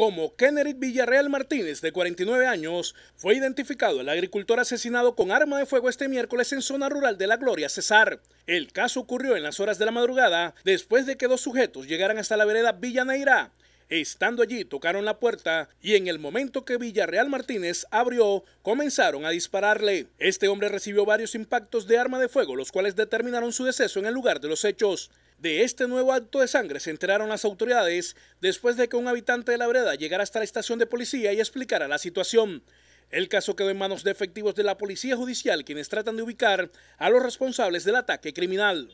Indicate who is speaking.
Speaker 1: como Kennedy Villarreal Martínez, de 49 años, fue identificado el agricultor asesinado con arma de fuego este miércoles en zona rural de La Gloria, Cesar. El caso ocurrió en las horas de la madrugada, después de que dos sujetos llegaran hasta la vereda Villaneira. Estando allí, tocaron la puerta y en el momento que Villarreal Martínez abrió, comenzaron a dispararle. Este hombre recibió varios impactos de arma de fuego, los cuales determinaron su deceso en el lugar de los hechos. De este nuevo acto de sangre se enteraron las autoridades después de que un habitante de la vereda llegara hasta la estación de policía y explicara la situación. El caso quedó en manos de efectivos de la Policía Judicial, quienes tratan de ubicar a los responsables del ataque criminal.